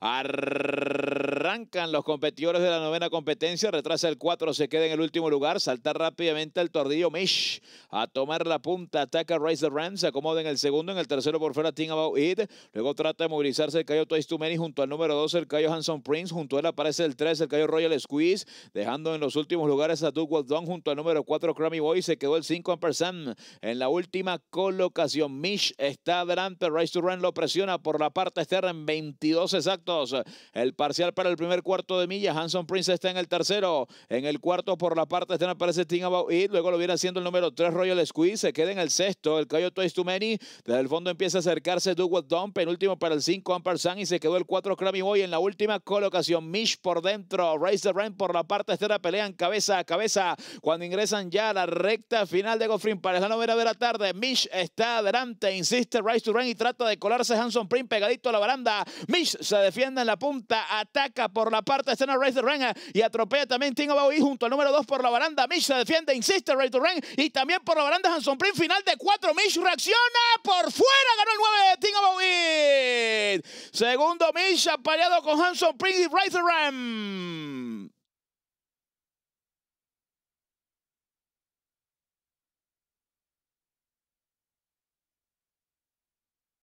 Ar... Arrancan los competidores de la novena competencia, retrasa el 4, se queda en el último lugar, salta rápidamente el tordillo Mish a tomar la punta, ataca Race the Ram, se acomoda en el segundo, en el tercero por fuera Team About It, luego trata de movilizarse el Cayo Twice Too Many junto al número 2, el Cayo Hanson Prince, junto a él aparece el 3, el Cayo Royal Squeeze, dejando en los últimos lugares a Doug Don junto al número 4, Crummy Boy, se quedó el 5 Ampersand en la última colocación, Mish está adelante, Race to Run lo presiona por la parte externa en 22 exactos, el parcial para el primer cuarto de milla. Hanson Prince está en el tercero. En el cuarto por la parte externa parece Team About It. Luego lo viene haciendo el número 3, Royal Squeeze. Se queda en el sexto. El Coyote Toys Too Many. Desde el fondo empieza a acercarse Doug En Penúltimo para el 5, Ampersand Y se quedó el 4, Crammy Boy. En la última colocación, Mish por dentro. Race the Rain por la parte externa. Pelean cabeza a cabeza. Cuando ingresan ya a la recta final de Goffrin para la novena de la tarde. Mish está adelante. Insiste Race to Rain y trata de colarse Hanson Prince pegadito a la baranda. Mish se defiende en la punta. Ataca por la parte de escena Race The eh, y atropella también Tingo Bowie junto al número 2 por la baranda. Mish se defiende, insiste Ray The y también por la baranda Hanson Prim. Final de 4. Mish reacciona por fuera. Ganó el 9 de Tingo Bowie Segundo Mish apareado con Hanson Prim y Ray The